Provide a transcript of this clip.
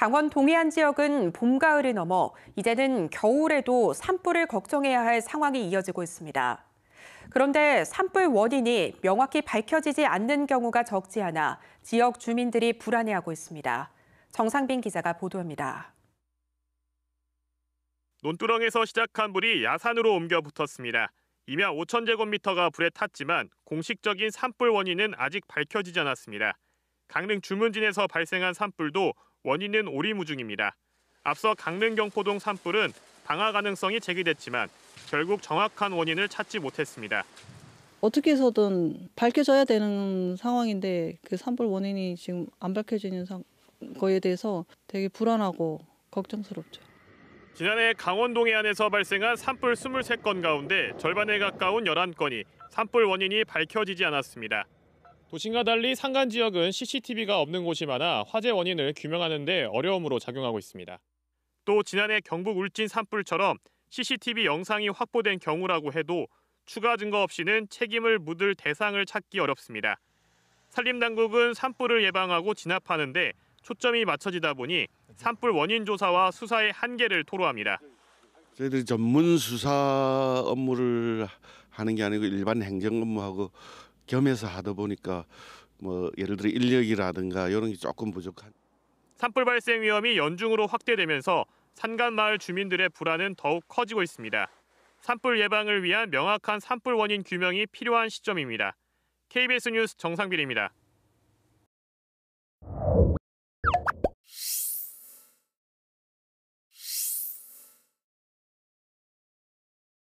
강원 동해안 지역은 봄, 가을을 넘어 이제는 겨울에도 산불을 걱정해야 할 상황이 이어지고 있습니다. 그런데 산불 원인이 명확히 밝혀지지 않는 경우가 적지 않아 지역 주민들이 불안해하고 있습니다. 정상빈 기자가 보도합니다. 논두렁에서 시작한 불이 야산으로 옮겨 붙었습니다. 임야 5천 제곱미터가 불에 탔지만 공식적인 산불 원인은 아직 밝혀지지 않았습니다. 강릉 주문진에서 발생한 산불도 원인은 오리무중입니다. 앞서 강릉 경포동 산불은 방화 가능성이 제기됐지만 결국 정확한 원인을 찾지 못했습니다. 어떻게 해서든 밝혀져야 되는 상황인데 그 산불 원인이 지금 안 밝혀지는 상, 거에 대해서 되게 불안하고 걱정스럽죠. 지난해 강원 동해안에서 발생한 산불 23건 가운데 절반에 가까운 11건이 산불 원인이 밝혀지지 않았습니다. 도심과 달리 산간 지역은 CCTV가 없는 곳이 많아 화재 원인을 규명하는 데 어려움으로 작용하고 있습니다. 또 지난해 경북 울진 산불처럼 CCTV 영상이 확보된 경우라고 해도 추가 증거 없이는 책임을 묻을 대상을 찾기 어렵습니다. 산림당국은 산불을 예방하고 진압하는데 초점이 맞춰지다 보니 산불 원인 조사와 수사의 한계를 토로합니다. 저희들이 전문 수사 업무를 하는 게 아니고 일반 행정 업무하고 겸해서 하다 보니까 뭐 예를 들어 인력이라든가 이런 게 조금 부족한. 산불 발생 위험이 연중으로 확대되면서 산간 마을 주민들의 불안은 더욱 커지고 있습니다. 산불 예방을 위한 명확한 산불 원인 규명이 필요한 시점입니다. KBS 뉴스 정상빈입니다.